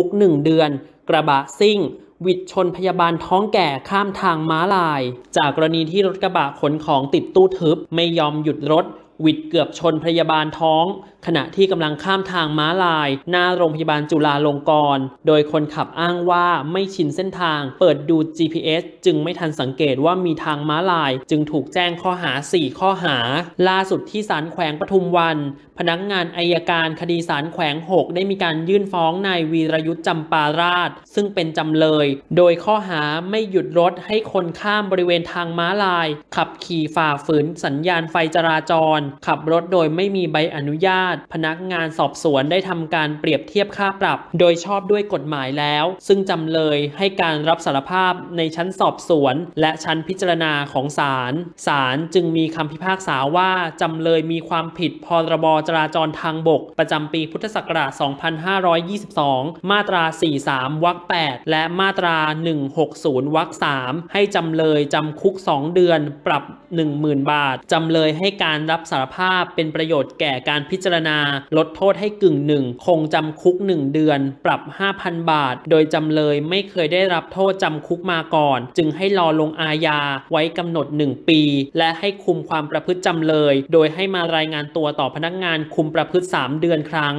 ุก1เดือนกระบะซิ่งวิดชนพยาบาลท้องแก่ข้ามทางม้าลาย จากกรณีที่รถกระบะขนของติดตู้ทึบไม่ยอมหยุดรถวิดเกือบชนพยาบาลท้อง ขณะที่กำลังข้ามทางม้าลาย หน้าโรงพยาบาลจุฬาลงกรณโดยคนขับอ้างว่าไม่ชินเส้นทาง เปิดดู GPS จึงไม่ทันสังเกตว่ามีทางม้าลาย จึงถูกแจ้งข้อหา 4 ข้อหา ล่าสุดที่ศาลแขวงปทุมวัน พนักงานอายการคดีศาลแขวง 6 ได้มีการยื่นฟ้องนายวีรยุทธ์จำปาราช ซึ่งเป็นจำเลย โดยข้อหาไม่หยุดรถให้คนข้ามบริเวณทางม้าลายขับขี่ฝ่าฝืน สัญญาณไฟจราจรขับรถโดยไม่มีใบอนุญาต พนักงานสอบสวนได้ทำการเปรียบเทียบค่าปรับโดยชอบด้วยกฎหมายแล้ว ซึ่งจำเลยให้การรับสารภาพในชั้นสอบสวน และชั้นพิจารณาของศาลศาลจึงมีคำพิพากษาว่าจำเลยมีความผิดพรบจราจรทางบก ประจำปีพุทธศักราช 2522 มาตรา 43 วรรค 8 และมาตรา 160 วรรค 3 ให้จำเลยจำคุก 2 เดือนปรับ 10,000 บาทจำเลยให้การรับสารารภาพเป็นประโยชน์แก่การพิจารณาลดโทษให้กึ่งหนึ่ง คงจำคุก 1 เดือนปรับ 5,000 บาท โดยจำเลยไม่เคยได้รับโทษจำคุกมาก่อน จึงให้รอลงอาญาไว้กำหนด 1 ปี และให้คุมความประพฤติจำเลย โดยให้มารายงานตัวต่อพนักงานคุมประพฤติ 3 เดือนครั้ง